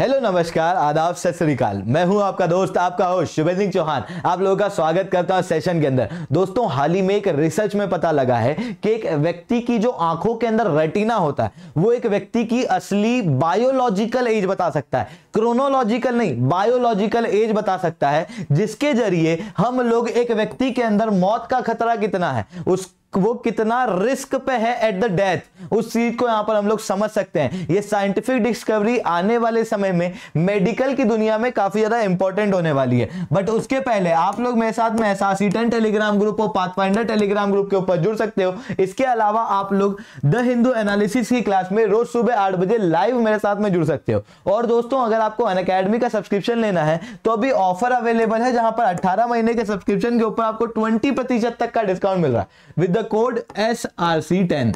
hello नमस्कार आदाब सत श्रीकाल मैं हूं आपका दोस्त आपका होस्ट शुभेंद्र सिंह चौहान आप लोगों का स्वागत करता हूं सेशन के अंदर दोस्तों हाल ही में एक रिसर्च में पता लगा है कि एक व्यक्ति की जो आंखों के अंदर रेटिना होता है वो एक व्यक्ति की असली बायोलॉजिकल एज बता सकता है क्रोनोलॉजिकल नहीं बायोलॉजिकल एज बता सकता है जिसके जरिए हम लोग एक व्यक्ति के अंदर मौत का खतरा कितना है उस वो कितना रिस्क पे है एट द डेथ उस चीज को यहां पर हम लोग समझ सकते हैं ये साइंटिफिक डिस्कवरी आने वाले समय में मेडिकल की दुनिया में काफी ज्यादा इंपॉर्टेंट होने वाली है बट उसके पहले आप लोग मेरे साथ में ऐसा सीटन टेलीग्राम ग्रुप और पाथफाइंडर टेलीग्राम ग्रुप के ऊपर जुड़ सकते हो इसके अलावा आप लोग द हिंदू एनालिसिस की क्लास में रोज सुबह आठ बजे लाइव मेरे साथ में जुड़ सकते हो और दोस्तों अगर आपको अन का सब्सक्रिप्शन लेना है तो अभी ऑफर अवेलेबल है जहां पर अट्ठारह महीने के सब्सक्रिप्शन के ऊपर आपको ट्वेंटी तक का डिस्काउंट मिल रहा है with code S R C ten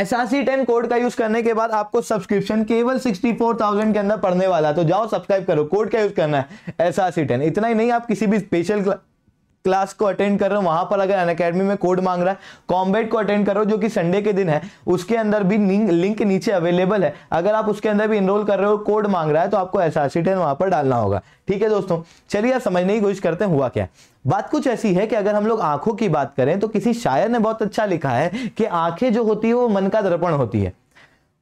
S R C ten code का यूज करने के बाद आपको सब्सक्रिप्शन केवल सिक्सटी फोर थाउजेंड के अंदर पड़ने वाला है तो जाओ सब्सक्राइब करो कोड का यूज करना है एस आर सी टेन इतना ही नहीं आप किसी भी स्पेशल क्लास को अटेंड कर रहे हो वहां पर अगर अन अकेडमी में कोड मांग रहा है कॉम्बेट को अटेंड कर रहे हो जो कि संडे के दिन है उसके अंदर भी लिंक नीचे अवेलेबल है अगर आप उसके अंदर भी इनरोल कर रहे हो कोड मांग रहा है तो आपको एस आर सी टेन वहां पर डालना होगा ठीक है दोस्तों चलिए समझने की कोशिश करते हैं हुआ क्या बात कुछ ऐसी है कि अगर हम लोग आंखों की बात करें तो किसी शायर ने बहुत अच्छा लिखा है कि आंखें जो होती है वो मन का दर्पण होती है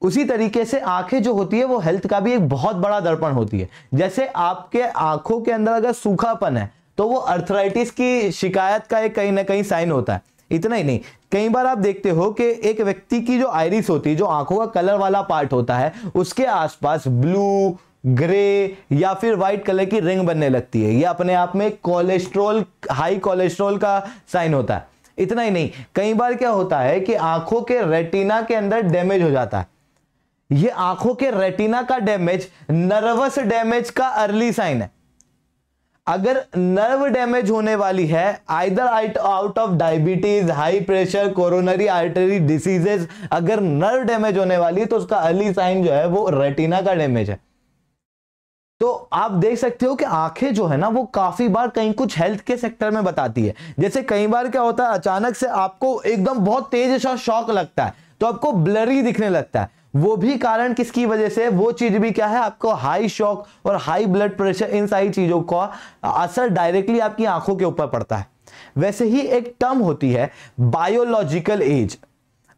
उसी तरीके से आंखें जो होती है वो हेल्थ का भी एक बहुत बड़ा दर्पण होती है जैसे आपके आंखों के अंदर अगर सूखापन है तो वो अर्थराइटिस की शिकायत का एक कहीं ना कहीं साइन होता है इतना ही नहीं कई बार आप देखते हो कि एक व्यक्ति की जो आयरिस होती है जो आंखों का कलर वाला पार्ट होता है उसके आसपास ब्लू ग्रे या फिर व्हाइट कलर की रिंग बनने लगती है यह अपने आप में कोलेस्ट्रोल हाई कोलेस्ट्रोल का साइन होता है इतना ही नहीं कई बार क्या होता है कि आंखों के रेटिना के अंदर डैमेज हो जाता है ये आंखों के रेटिना का डैमेज नर्वस डैमेज का अर्ली साइन है अगर नर्व डैमेज होने वाली है either out of diabetes high pressure coronary artery diseases अगर नर्व डैमेज होने वाली है तो उसका अली साइन जो है वो रेटिना का डैमेज है तो आप देख सकते हो कि आंखें जो है ना वो काफी बार कहीं कुछ हेल्थ के सेक्टर में बताती है जैसे कई बार क्या होता है अचानक से आपको एकदम बहुत तेज सा शौक लगता है तो आपको ब्लरी दिखने लगता है वो भी कारण किसकी वजह से वो चीज भी क्या है आपको हाई शॉक और हाई ब्लड प्रेशर इन सारी चीजों का असर डायरेक्टली आपकी आंखों के ऊपर पड़ता है वैसे ही एक टर्म होती है बायोलॉजिकल एज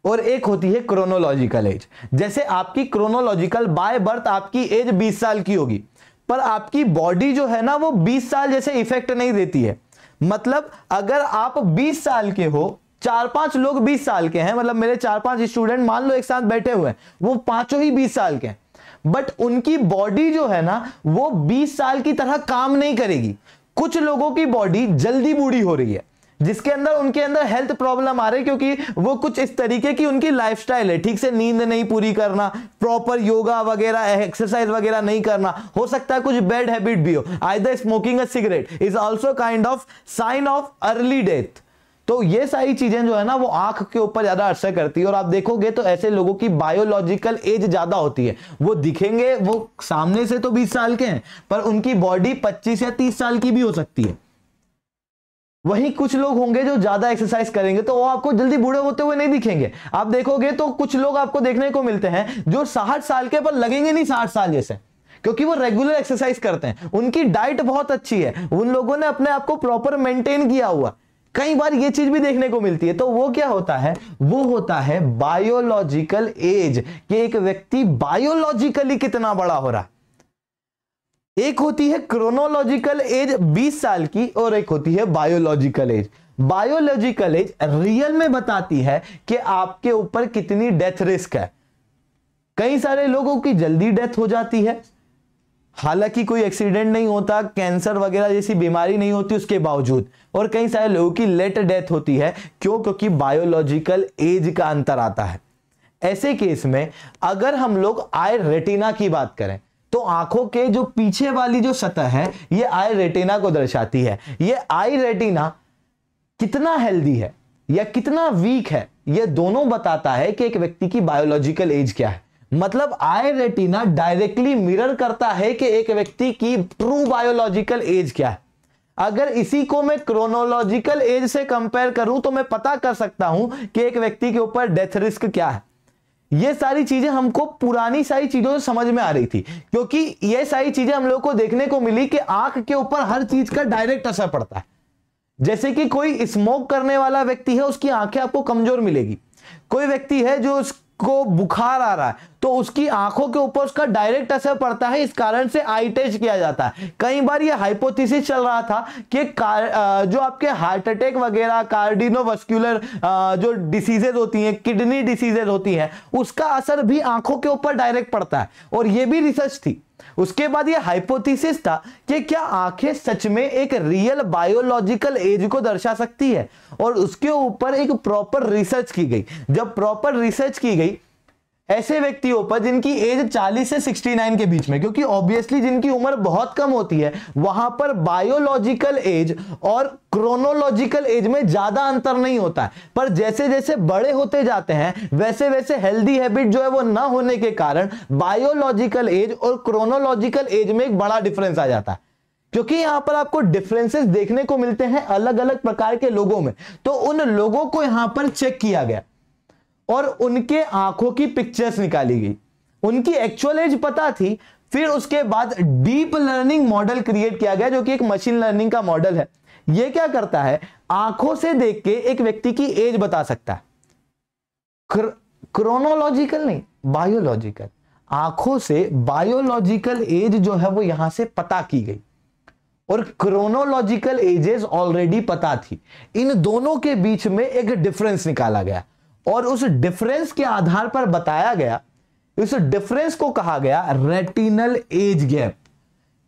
और एक होती है क्रोनोलॉजिकल एज जैसे आपकी क्रोनोलॉजिकल बाय बर्थ आपकी एज 20 साल की होगी पर आपकी बॉडी जो है ना वो 20 साल जैसे इफेक्ट नहीं देती है मतलब अगर आप 20 साल के हो चार पांच लोग बीस साल के हैं मतलब मेरे चार पांच स्टूडेंट मान लो एक साथ बैठे हुए हैं वो पांचों ही बीस साल के हैं बट उनकी बॉडी जो है ना वो बीस साल की तरह काम नहीं करेगी कुछ लोगों की बॉडी जल्दी बूढ़ी हो रही है जिसके अंदर उनके अंदर हेल्थ प्रॉब्लम आ रही क्योंकि वो कुछ इस तरीके की उनकी लाइफस्टाइल है ठीक से नींद नहीं पूरी करना प्रॉपर योगा वगैरह एक्सरसाइज वगैरह नहीं करना हो सकता है कुछ बैड हैबिट भी हो I smoking a cigarette is also kind of sign of early death तो ये सारी चीजें जो है ना वो आंख के ऊपर ज्यादा असर करती है और आप देखोगे तो ऐसे लोगों की बायोलॉजिकल एज ज्यादा होती है वो दिखेंगे वो सामने से तो बीस साल के हैं पर उनकी बॉडी पच्चीस या तीस साल की भी हो सकती है वही कुछ लोग होंगे जो ज्यादा एक्सरसाइज करेंगे तो वो आपको जल्दी बूढ़े होते हुए नहीं दिखेंगे आप देखोगे तो कुछ लोग आपको देखने को मिलते हैं जो साठ साल के पर लगेंगे नहीं साठ साल जैसे क्योंकि वो रेगुलर एक्सरसाइज करते हैं उनकी डाइट बहुत अच्छी है उन लोगों ने अपने आप को प्रॉपर मेंटेन किया हुआ कई बार ये चीज भी देखने को मिलती है तो वो क्या होता है वो होता है बायोलॉजिकल एज कि एक व्यक्ति बायोलॉजिकली कितना बड़ा हो रहा है एक होती है क्रोनोलॉजिकल एज 20 साल की और एक होती है biological age biological age real में बताती है कि आपके ऊपर कितनी डेथ रिस्क है कई सारे लोगों की जल्दी डेथ हो जाती है हालांकि कोई एक्सीडेंट नहीं होता कैंसर वगैरह जैसी बीमारी नहीं होती उसके बावजूद और कई सारे लोगों की लेट डेथ होती है क्यों क्योंकि बायोलॉजिकल एज का अंतर आता है ऐसे केस में अगर हम लोग आय रेटिना की बात करें तो आंखों के जो पीछे वाली जो सतह है ये आय रेटिना को दर्शाती है ये आई रेटिना कितना हेल्दी है या कितना वीक है यह दोनों बताता है कि एक व्यक्ति की बायोलॉजिकल एज क्या है मतलब आई रेटिना डायरेक्टली मिरर करता है कि एक व्यक्ति की ट्रू बायोलॉजिकल एज क्या है अगर इसी को मैं क्रोनोलॉजिकल एज से कंपेयर करूं तो मैं पता कर सकता हूं कि एक व्यक्ति के ऊपर डेथ रिस्क क्या है ये सारी चीजें हमको पुरानी सारी चीजों से समझ में आ रही थी क्योंकि ये सारी चीजें हम लोग को देखने को मिली कि आंख के ऊपर हर चीज का डायरेक्ट असर पड़ता है जैसे कि कोई स्मोक करने वाला व्यक्ति है उसकी आंखें आपको कमजोर मिलेगी कोई व्यक्ति है जो को बुखार आ रहा है तो उसकी आंखों के ऊपर उसका डायरेक्ट असर पड़ता है इस कारण से आई टेस्ट किया जाता है कई बार ये हाइपोथेसिस चल रहा था कि जो आपके हार्ट अटैक वगैरह कार्डिनोवास्कुलर जो डिसीजेज होती हैं किडनी डिसीजेज होती हैं उसका असर भी आंखों के ऊपर डायरेक्ट पड़ता है और ये भी रिसर्च थी उसके बाद ये हाइपोथीसिस था कि क्या आंखें सच में एक रियल बायोलॉजिकल एज को दर्शा सकती है और उसके ऊपर एक प्रॉपर रिसर्च की गई जब प्रॉपर रिसर्च की गई ऐसे व्यक्तियों पर जिनकी एज 40 से 69 के बीच में क्योंकि ऑब्वियसली जिनकी उम्र बहुत कम होती है वहां पर बायोलॉजिकल एज और क्रोनोलॉजिकल एज में ज्यादा अंतर नहीं होता है पर जैसे जैसे बड़े होते जाते हैं वैसे वैसे हेल्दी हैबिट जो है वो ना होने के कारण बायोलॉजिकल एज और क्रोनोलॉजिकल एज में एक बड़ा डिफरेंस आ जाता है क्योंकि यहां पर आपको डिफरेंसेस देखने को मिलते हैं अलग अलग प्रकार के लोगों में तो उन लोगों को यहां पर चेक किया गया और उनके आंखों की पिक्चर्स निकाली गई उनकी एक्चुअल एज पता थी फिर उसके बाद डीप लर्निंग मॉडल क्रिएट किया गया जो कि एक मशीन लर्निंग का मॉडल है यह क्या करता है आंखों से देख के एक व्यक्ति की एज बता सकता है क्रोनोलॉजिकल नहीं बायोलॉजिकल आंखों से बायोलॉजिकल एज जो है वो यहां से पता की गई और क्रोनोलॉजिकल एजेस ऑलरेडी पता थी इन दोनों के बीच में एक डिफरेंस निकाला गया और उस डिफरेंस के आधार पर बताया गया इस डिफरेंस को कहा गया रेटिनल एज गैप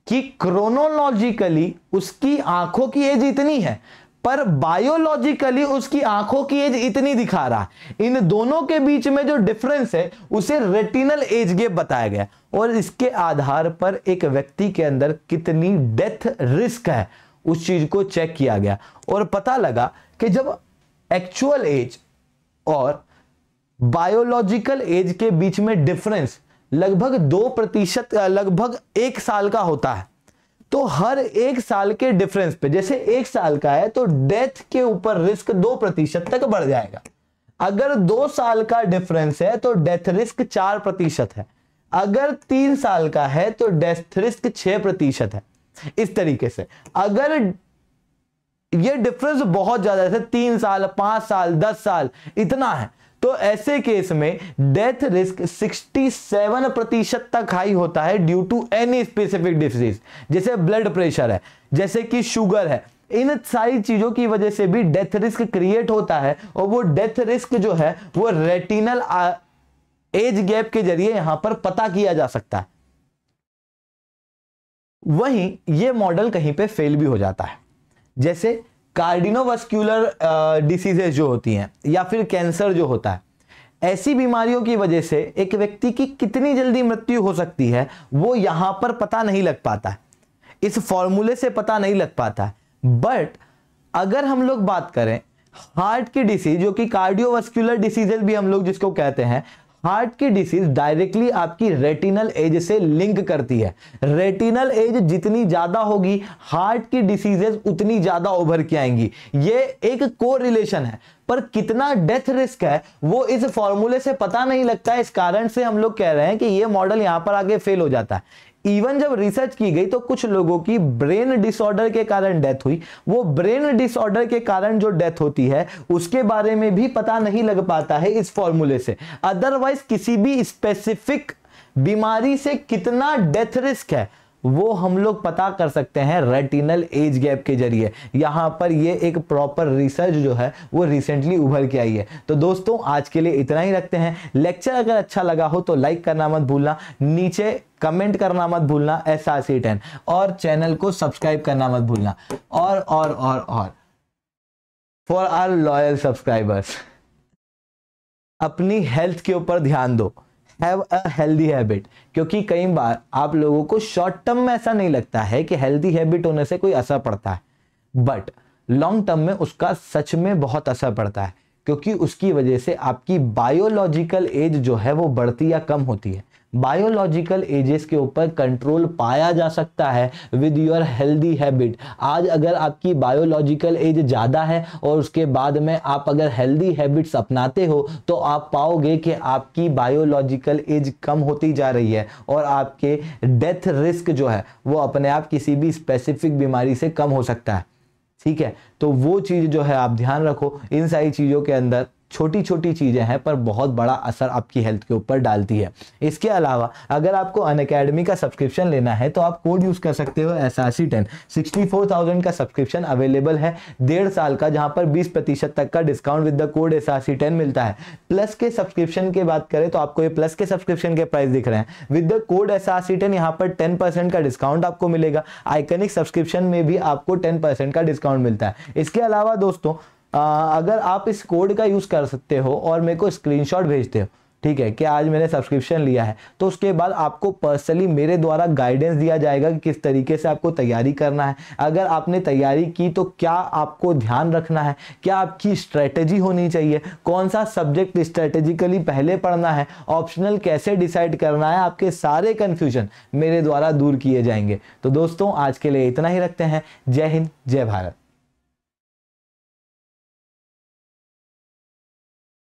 कि क्रोनोलॉजिकली उसकी आंखों की एज इतनी है पर बायोलॉजिकली उसकी आंखों की एज इतनी दिखा रहा है इन दोनों के बीच में जो डिफरेंस है उसे रेटिनल एज गैप बताया गया और इसके आधार पर एक व्यक्ति के अंदर कितनी डेथ रिस्क है उस चीज को चेक किया गया और पता लगा कि जब एक्चुअल एज और बायोलॉजिकल एज के बीच में डिफरेंस लगभग दो प्रतिशत लगभग एक साल का होता है तो हर एक साल के डिफरेंस पे जैसे एक साल का है तो डेथ के ऊपर रिस्क दो प्रतिशत तक बढ़ जाएगा अगर दो साल का डिफरेंस है तो डेथ रिस्क चार प्रतिशत है अगर तीन साल का है तो डेथ रिस्क छह प्रतिशत है इस तरीके से अगर ये डिफरेंस बहुत ज्यादा है तीन साल पांच साल दस साल इतना है तो ऐसे केस में डेथ रिस्क 67 प्रतिशत तक हाई होता है due to any specific disease जैसे ब्लड प्रेशर है जैसे कि शुगर है इन सारी चीजों की वजह से भी डेथ रिस्क क्रिएट होता है और वो डेथ रिस्क जो है वो रेटिनल एज गैप के जरिए यहां पर पता किया जा सकता है वहीं ये मॉडल कहीं पे फेल भी हो जाता है जैसे कार्डिनोवास्कुलर डिसीजेज जो होती हैं या फिर कैंसर जो होता है ऐसी बीमारियों की वजह से एक व्यक्ति की कितनी जल्दी मृत्यु हो सकती है वो यहां पर पता नहीं लग पाता इस फॉर्मूले से पता नहीं लग पाता बट अगर हम लोग बात करें हार्ट की डिसीज जो कि कार्डियोवास्कुलर डिसीजेज भी हम लोग जिसको कहते हैं हार्ट की डिसीज डायरेक्टली आपकी रेटिनल एज से लिंक करती है रेटिनल एज जितनी ज्यादा होगी हार्ट की डिसीजेज उतनी ज्यादा उभर के आएंगी ये एक को रिलेशन है पर कितना डेथ रिस्क है वो इस फॉर्मूले से पता नहीं लगता है इस कारण से हम लोग कह रहे हैं कि ये मॉडल यहां पर आगे फेल हो जाता है इवन जब रिसर्च की गई तो कुछ लोगों की ब्रेन डिसऑर्डर के कारण डेथ हुई वो ब्रेन डिसऑर्डर के कारण जो डेथ होती है उसके बारे में भी पता नहीं लग पाता है इस फॉर्मूले से अदरवाइज किसी भी स्पेसिफिक बीमारी से कितना डेथ रिस्क है वो हम लोग पता कर सकते हैं रेटिनल एज गैप के जरिए यहाँ पर ये एक प्रॉपर रिसर्च जो है वो रिसेंटली उभर के आई है तो दोस्तों आज के लिए इतना ही रखते हैं लेक्चर अगर अच्छा लगा हो तो लाइक करना मत भूलना नीचे कमेंट करना मत भूलना एस आर सी टेन और चैनल को सब्सक्राइब करना मत भूलना और और और और फॉर आर लॉयल सब्सक्राइबर्स अपनी हेल्थ के ऊपर ध्यान दो हैव अ हेल्दी हैबिट क्योंकि कई बार आप लोगों को शॉर्ट टर्म में ऐसा नहीं लगता है कि हेल्दी हैबिट होने से कोई असर पड़ता है बट लॉन्ग टर्म में उसका सच में बहुत असर पड़ता है क्योंकि उसकी वजह से आपकी बायोलॉजिकल एज जो है वो बढ़ती या कम होती है बायोलॉजिकल एजेस के ऊपर कंट्रोल पाया जा सकता है विद योर हेल्दी हैबिट आज अगर आपकी बायोलॉजिकल एज ज़्यादा है और उसके बाद में आप अगर हेल्दी हैबिट्स अपनाते हो तो आप पाओगे कि आपकी बायोलॉजिकल एज कम होती जा रही है और आपके डेथ रिस्क जो है वो अपने आप किसी भी स्पेसिफिक बीमारी से कम हो सकता है ठीक है तो वो चीज़ जो है आप ध्यान रखो इन सारी चीज़ों के अंदर छोटी छोटी चीज़ें हैं पर बहुत बड़ा असर आपकी हेल्थ के ऊपर डालती है इसके अलावा अगर आपको अन का सब्सक्रिप्शन लेना है तो आप कोड यूज़ कर सकते हो S R C ten sixty four thousand का सब्सक्रिप्शन अवेलेबल है डेढ़ साल का जहाँ पर बीस प्रतिशत तक का discount with the code S R C ten मिलता है प्लस के सब्सक्रिप्शन की बात करें तो आपको ये प्लस के सब्सक्रिप्शन के प्राइस दिख रहे हैं with the code S R C ten यहाँ पर टेन परसेंट का डिस्काउंट आपको मिलेगा आइकनिक सब्सक्रिप्शन में भी आपको टेन परसेंट का डिस्काउंट मिलता है इसके अलावा दोस्तों आ, अगर आप इस कोड का यूज़ कर सकते हो और मेरे को स्क्रीनशॉट भेजते हो ठीक है कि आज मैंने सब्सक्रिप्शन लिया है तो उसके बाद आपको पर्सनली मेरे द्वारा गाइडेंस दिया जाएगा कि किस तरीके से आपको तैयारी करना है अगर आपने तैयारी की तो क्या आपको ध्यान रखना है क्या आपकी स्ट्रेटजी होनी चाहिए कौन सा सब्जेक्ट स्ट्रेटेजिकली पहले पढ़ना है ऑप्शनल कैसे डिसाइड करना है आपके सारे कन्फ्यूजन मेरे द्वारा दूर किए जाएंगे तो दोस्तों आज के लिए इतना ही रखते हैं जय हिंद जय भारत